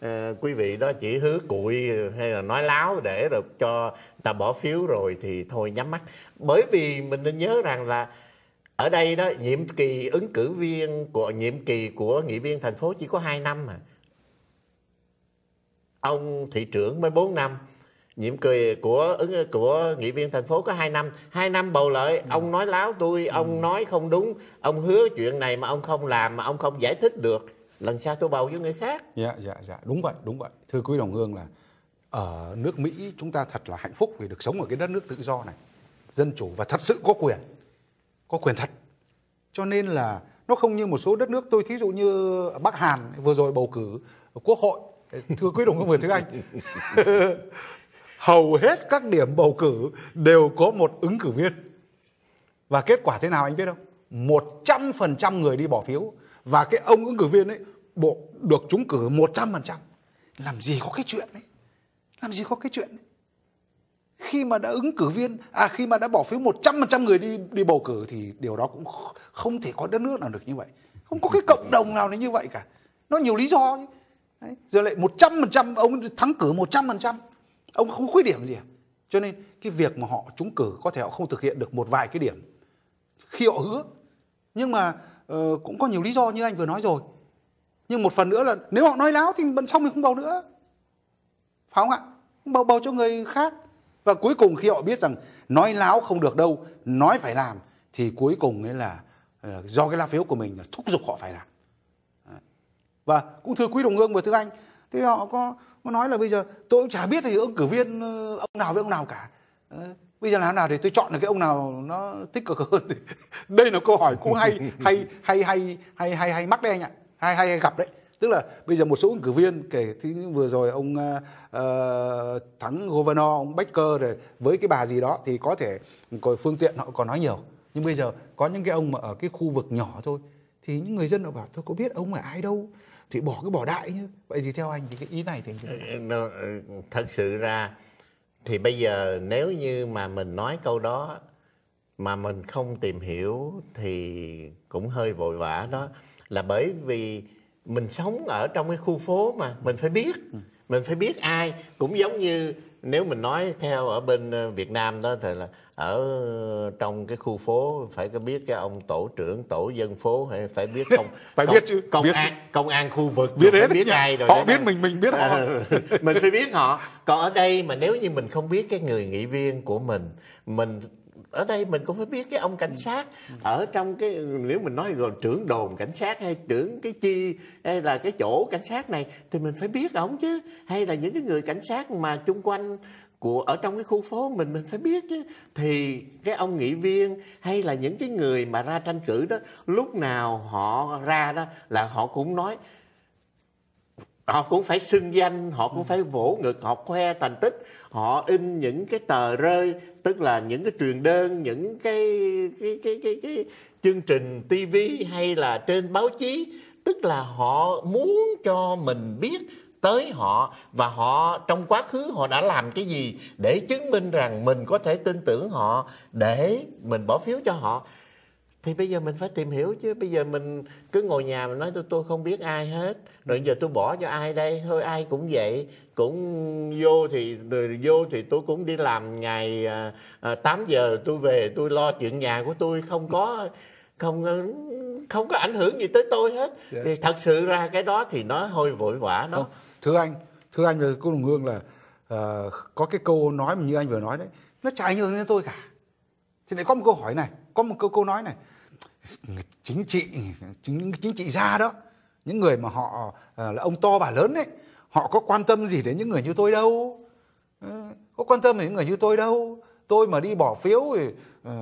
uh, quý vị đó chỉ hứa cụi hay là nói láo để được cho ta bỏ phiếu rồi thì thôi nhắm mắt bởi vì mình nên nhớ rằng là ở đây đó nhiệm kỳ ứng cử viên của nhiệm kỳ của nghị viên thành phố chỉ có 2 năm mà ông thị trưởng mới 4 năm nhiệm kỳ của của nghị viên thành phố có 2 năm hai năm bầu lợi ừ. ông nói láo tôi ừ. ông nói không đúng ông hứa chuyện này mà ông không làm mà ông không giải thích được lần sau tôi bầu với người khác dạ dạ dạ đúng vậy đúng vậy thưa quý đồng hương là ở ờ, nước Mỹ chúng ta thật là hạnh phúc vì được sống ở cái đất nước tự do này dân chủ và thật sự có quyền có quyền thật cho nên là nó không như một số đất nước tôi thí dụ như Bắc Hàn vừa rồi bầu cử quốc hội thưa quý đồng hương vừa thứ anh hầu hết các điểm bầu cử đều có một ứng cử viên. Và kết quả thế nào anh biết không? 100% người đi bỏ phiếu và cái ông ứng cử viên ấy bộ được trúng cử 100%. Làm gì có cái chuyện ấy. Làm gì có cái chuyện ấy. Khi mà đã ứng cử viên à khi mà đã bỏ phiếu 100% người đi đi bầu cử thì điều đó cũng không thể có đất nước nào được như vậy. Không có cái cộng đồng nào như vậy cả. Nó nhiều lý do Đấy. Rồi lại 100% ông thắng cử 100% ông không khuyết điểm gì à? cho nên cái việc mà họ trúng cử có thể họ không thực hiện được một vài cái điểm khi họ hứa nhưng mà uh, cũng có nhiều lý do như anh vừa nói rồi nhưng một phần nữa là nếu họ nói láo thì bận xong mình không bầu nữa phải không ạ bầu bầu cho người khác và cuối cùng khi họ biết rằng nói láo không được đâu nói phải làm thì cuối cùng ấy là ờ, do cái lá phiếu của mình là thúc giục họ phải làm và cũng thưa quý đồng hương và thưa anh thì họ có mà nói là bây giờ tôi cũng chả biết thì ứng cử viên ờ, ông nào với ông nào cả. Bây giờ làm nào để tôi chọn được cái ông nào nó tích cực hơn. Đây là câu hỏi cũng hay hay hay hay hay hay hay mắc đây anh ạ. Hay hay, hay gặp đấy. Tức là bây giờ một số ứng cử viên kể thì vừa rồi ông uh, thắng governor ông Baker rồi với cái bà gì đó thì có thể còn phương tiện họ còn nói nhiều. Nhưng bây giờ có những cái ông mà ở cái khu vực nhỏ thôi thì những người dân họ bảo tôi có biết ông là ai đâu thì bỏ cái bỏ đại nhé vậy thì theo anh thì cái ý này thì ờ, ờ, ờ, thật sự ra thì bây giờ nếu như mà mình nói câu đó mà mình không tìm hiểu thì cũng hơi vội vã đó là bởi vì mình sống ở trong cái khu phố mà mình phải biết ừ. mình phải biết ai cũng giống như nếu mình nói theo ở bên Việt Nam đó thì là ở trong cái khu phố phải có biết cái ông tổ trưởng tổ dân phố hay phải biết công phải công, biết chứ công biết. an công an khu vực biết hết biết ai rồi họ biết mình mình biết họ mình phải biết họ còn ở đây mà nếu như mình không biết cái người nghị viên của mình mình ở đây mình cũng phải biết cái ông cảnh sát ở trong cái nếu mình nói rồi trưởng đồn cảnh sát hay trưởng cái chi hay là cái chỗ cảnh sát này thì mình phải biết ổng chứ hay là những cái người cảnh sát mà chung quanh của ở trong cái khu phố mình mình phải biết chứ thì cái ông nghị viên hay là những cái người mà ra tranh cử đó lúc nào họ ra đó là họ cũng nói họ cũng phải xưng danh họ cũng ừ. phải vỗ ngực họ khoe thành tích họ in những cái tờ rơi tức là những cái truyền đơn những cái cái cái cái, cái chương trình tivi hay là trên báo chí tức là họ muốn cho mình biết tới họ và họ trong quá khứ họ đã làm cái gì để chứng minh rằng mình có thể tin tưởng họ để mình bỏ phiếu cho họ thì bây giờ mình phải tìm hiểu chứ bây giờ mình cứ ngồi nhà mà nói tôi tôi không biết ai hết rồi giờ tôi bỏ cho ai đây thôi ai cũng vậy cũng vô thì rồi vô thì tôi cũng đi làm ngày à, 8 à, giờ tôi về tôi lo chuyện nhà của tôi không có không ừ, không có ảnh hưởng gì tới tôi hết yeah. Dạ. thì thật sự ra cái đó thì nó hơi vội vã đó thưa anh thưa anh và cô đồng hương là uh, có cái câu nói mà như anh vừa nói đấy nó chả ảnh hưởng đến tôi cả thì lại có một câu hỏi này có một câu câu nói này chính trị chính chính trị gia đó những người mà họ uh, là ông to bà lớn đấy họ có quan tâm gì đến những người như tôi đâu ờ, có quan tâm đến những người như tôi đâu tôi mà đi bỏ phiếu thì uh,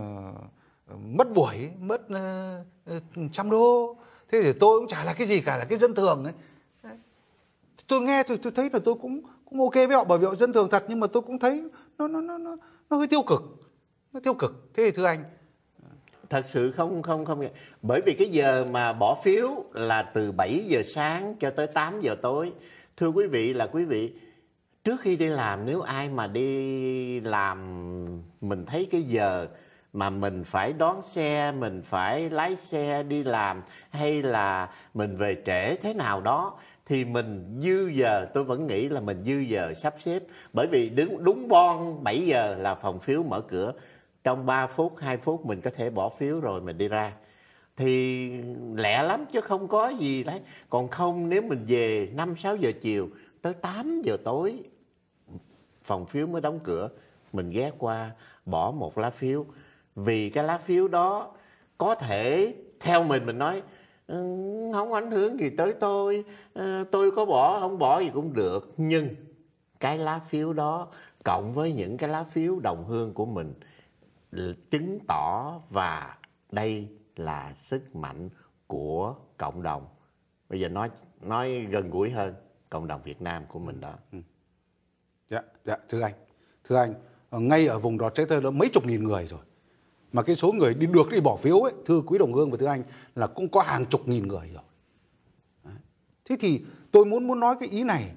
mất buổi mất uh, trăm đô thế thì tôi cũng chả là cái gì cả là cái dân thường ấy tôi nghe thì tôi thấy là tôi cũng cũng ok với họ bởi vì họ dân thường thật nhưng mà tôi cũng thấy nó nó nó nó, nó hơi tiêu cực nó tiêu cực thế thì thưa anh thật sự không không không bởi vì cái giờ mà bỏ phiếu là từ 7 giờ sáng cho tới 8 giờ tối thưa quý vị là quý vị trước khi đi làm nếu ai mà đi làm mình thấy cái giờ mà mình phải đón xe mình phải lái xe đi làm hay là mình về trễ thế nào đó thì mình dư giờ tôi vẫn nghĩ là mình dư giờ sắp xếp bởi vì đứng đúng bon 7 giờ là phòng phiếu mở cửa trong 3 phút 2 phút mình có thể bỏ phiếu rồi mình đi ra thì lẹ lắm chứ không có gì đấy còn không nếu mình về 5 6 giờ chiều tới 8 giờ tối phòng phiếu mới đóng cửa mình ghé qua bỏ một lá phiếu vì cái lá phiếu đó có thể theo mình mình nói Ờ, không ảnh hưởng gì tới tôi ờ, tôi có bỏ không bỏ gì cũng được nhưng cái lá phiếu đó cộng với những cái lá phiếu đồng hương của mình chứng tỏ và đây là sức mạnh của cộng đồng bây giờ nói nói gần gũi hơn cộng đồng Việt Nam của mình đó ừ. dạ dạ thưa anh thưa anh ờ, ngay ở vùng đó trái tơ đã mấy chục nghìn người rồi mà cái số người đi được đi bỏ phiếu ấy thưa quý đồng hương và thưa anh là cũng có hàng chục nghìn người rồi thế thì tôi muốn muốn nói cái ý này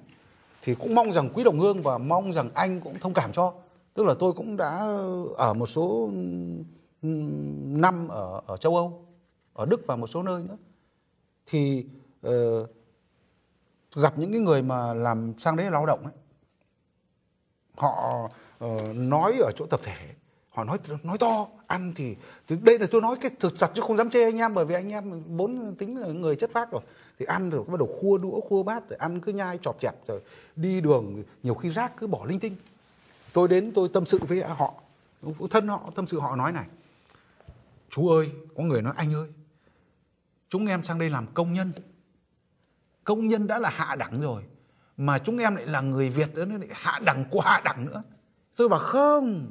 thì cũng mong rằng quý đồng hương và mong rằng anh cũng thông cảm cho tức là tôi cũng đã ở một số ừ, năm ở ở châu Âu ở Đức và một số nơi nữa thì uh, gặp những cái người mà làm sang đấy lao động ấy họ uh, nói ở chỗ tập thể họ nói nói to ăn thì đây là tôi nói cái thực sật chứ không dám chê anh em bởi vì anh em bốn tính là người chất phác rồi thì ăn rồi bắt đầu khua đũa khua bát rồi ăn cứ nhai chọp chẹp rồi đi đường nhiều khi rác cứ bỏ linh tinh tôi đến tôi tâm sự với họ thân họ tâm sự họ nói này chú ơi có người nói anh ơi chúng em sang đây làm công nhân công nhân đã là hạ đẳng rồi mà chúng em lại là người việt nữa lại hạ đẳng của hạ đẳng nữa tôi bảo không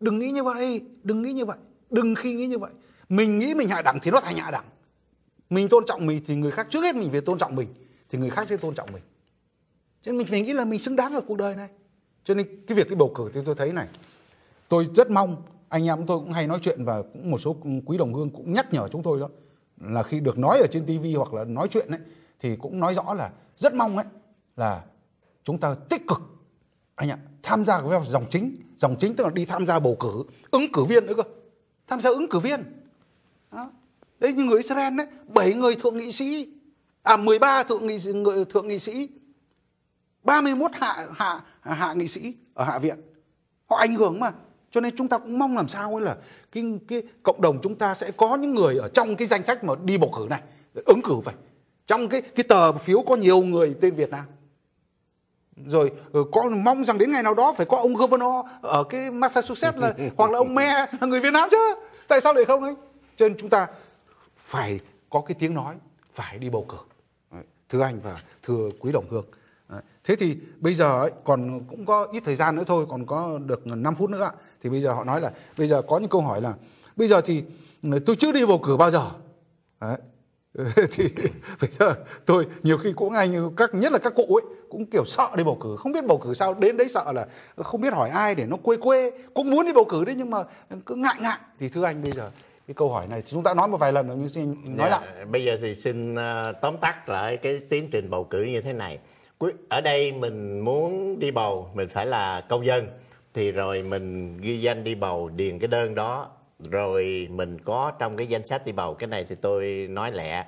đừng nghĩ như vậy đừng nghĩ như vậy đừng khi nghĩ như vậy mình nghĩ mình hạ đẳng thì nó thành hạ đẳng mình tôn trọng mình thì người khác trước hết mình phải tôn trọng mình thì người khác sẽ tôn trọng mình cho nên mình phải nghĩ là mình xứng đáng ở cuộc đời này cho nên cái việc đi bầu cử thì tôi thấy này tôi rất mong anh em tôi cũng hay nói chuyện và cũng một số quý đồng hương cũng nhắc nhở chúng tôi đó là khi được nói ở trên tivi hoặc là nói chuyện ấy thì cũng nói rõ là rất mong ấy là chúng ta tích cực anh ạ tham gia vào dòng chính dòng chính tức là đi tham gia bầu cử ứng cử viên nữa cơ tham gia ứng cử viên đó. đấy như người Israel đấy bảy người thượng nghị sĩ à 13 thượng nghị người thượng nghị sĩ 31 hạ hạ hạ nghị sĩ ở hạ viện họ ảnh hưởng mà cho nên chúng ta cũng mong làm sao ấy là cái cái cộng đồng chúng ta sẽ có những người ở trong cái danh sách mà đi bầu cử này ứng cử vậy trong cái cái tờ phiếu có nhiều người tên Việt Nam rồi ừ, con mong rằng đến ngày nào đó phải có ông governor ở cái Massachusetts là hoặc là ông mayor là người Việt Nam chứ tại sao lại không ấy cho nên chúng ta phải có cái tiếng nói phải đi bầu cử thưa anh và thưa quý đồng hương thế thì bây giờ ấy, còn cũng có ít thời gian nữa thôi còn có được 5 phút nữa thì bây giờ họ nói là bây giờ có những câu hỏi là bây giờ thì ừ, tôi chưa đi bầu cử bao giờ thì bây giờ tôi nhiều khi cũng anh các nhất là các cụ ấy cũng kiểu sợ đi bầu cử không biết bầu cử sao đến đấy sợ là không biết hỏi ai để nó quê quê cũng muốn đi bầu cử đấy nhưng mà cứ ngại ngại thì thưa anh bây giờ cái câu hỏi này chúng ta nói một vài lần rồi nhưng xin nói dạ, lại bây giờ thì xin ờ, tóm tắt lại cái tiến trình bầu cử như thế này ở đây mình muốn đi bầu mình phải là công dân thì rồi mình ghi danh đi bầu điền cái đơn đó rồi mình có trong cái danh sách đi bầu cái này thì tôi nói lẹ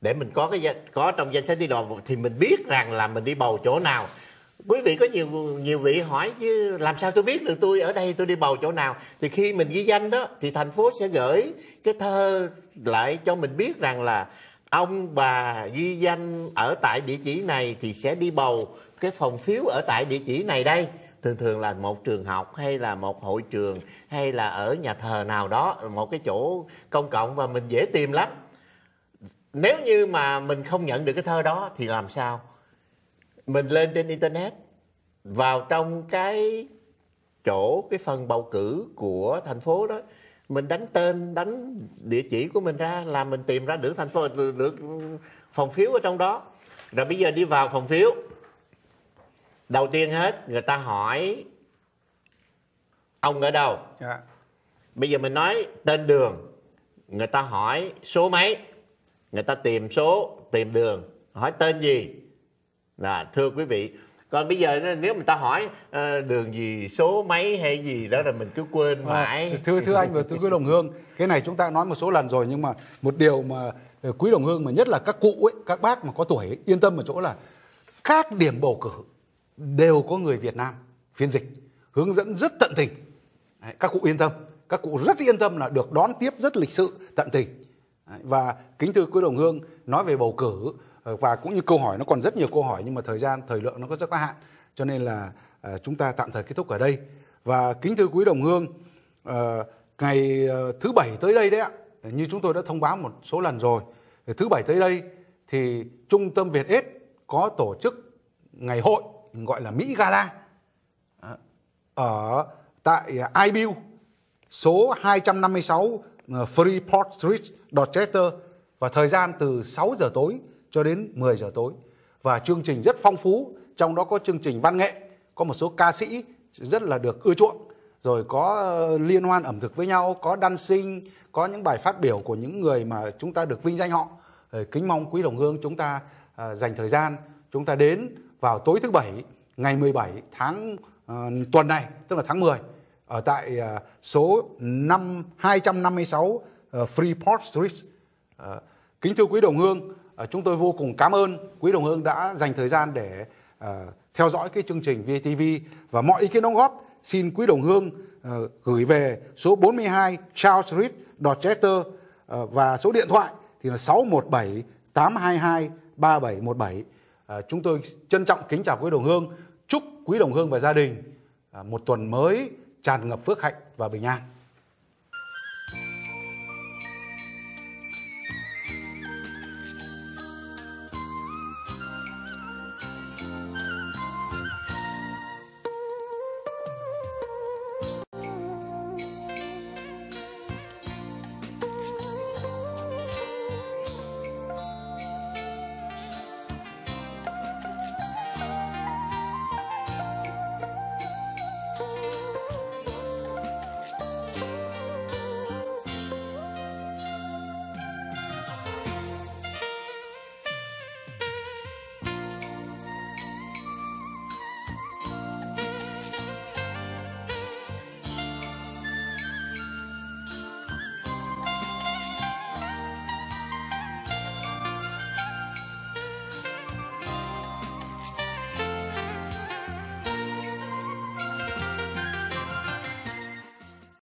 để mình có cái có trong danh sách đi bầu thì mình biết rằng là mình đi bầu chỗ nào quý vị có nhiều nhiều vị hỏi chứ làm sao tôi biết được tôi ở đây tôi đi bầu chỗ nào thì khi mình ghi danh đó thì thành phố sẽ gửi cái thơ lại cho mình biết rằng là ông bà ghi danh ở tại địa chỉ này thì sẽ đi bầu cái phòng phiếu ở tại địa chỉ này đây thường thường là một trường học hay là một hội trường hay là ở nhà thờ nào đó một cái chỗ công cộng và mình dễ tìm lắm nếu như mà mình không nhận được cái thơ đó thì làm sao mình lên trên internet vào trong cái chỗ cái phần bầu cử của thành phố đó mình đánh tên đánh địa chỉ của mình ra là mình tìm ra được thành phố được phòng phiếu ở trong đó rồi bây giờ đi vào phòng phiếu đầu tiên hết người ta hỏi ông ở đâu yeah. Dạ. bây giờ mình nói tên đường người ta hỏi số mấy người ta tìm số tìm đường hỏi tên gì là thưa quý vị còn bây giờ nếu người ta hỏi uh, đường gì số mấy hay gì đó là mình cứ quên à, mãi thưa thưa anh và thưa quý đồng hương cái này chúng ta nói một số lần rồi nhưng mà một điều mà ờ, quý đồng hương mà nhất là các cụ ấy các bác mà có tuổi ấy, yên tâm ở chỗ là các điểm bầu cử đều có người Việt Nam phiên dịch hướng dẫn rất tận tình Đấy, các cụ yên tâm các cụ rất yên tâm là được đón tiếp rất lịch sự tận tình Đấy, và kính thưa quý đồng hương nói về bầu cử ờ, và cũng như câu hỏi nó còn rất nhiều câu hỏi nhưng mà thời gian thời lượng nó có rất có hạn cho nên là à, chúng ta tạm thời kết thúc ở đây và kính thưa quý đồng hương à, ngày thứ bảy tới đây đấy ạ như chúng tôi đã thông báo một số lần rồi thứ bảy tới đây thì trung tâm Việt Ết có tổ chức ngày hội gọi là Mỹ Gala ở tại à, Ibu số 256 ờ, Freeport Street, Dorchester và thời gian từ 6 giờ tối cho đến 10 giờ tối. Và chương trình rất phong phú, trong đó có chương trình văn nghệ, có một số ca sĩ rất là được ưa chuộng, rồi có ờ, liên hoan ẩm thực với nhau, có dancing, có những bài phát biểu của những người mà chúng ta được vinh danh họ. Ờ, kính mong quý đồng hương chúng ta dành thời gian, chúng ta đến vào tối thứ Bảy ngày 17 tháng uh, tuần này, tức là tháng 10, ở tại uh, số 5, 256 uh, Freeport Street. Uh, kính thưa quý đồng hương, uh, chúng tôi vô cùng cảm ơn quý đồng hương đã dành thời gian để uh, theo dõi cái chương trình VTV và mọi ý kiến đóng góp xin quý đồng hương uh, gửi về số 42 Charles Street, Dorchester uh, và số điện thoại thì là 617 822 3717 Ờ, chúng tôi trân trọng kính chào quý đồng hương, chúc quý đồng hương và gia đình à, một tuần mới tràn ngập phước hạnh và bình an.